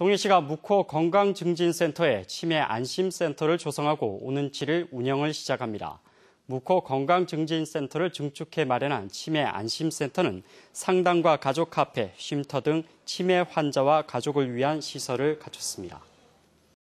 동해시가 무코 건강증진센터에 치매 안심센터를 조성하고 오는 7일 운영을 시작합니다. 무코 건강증진센터를 증축해 마련한 치매 안심센터는 상담과 가족 카페, 쉼터 등 치매 환자와 가족을 위한 시설을 갖췄습니다.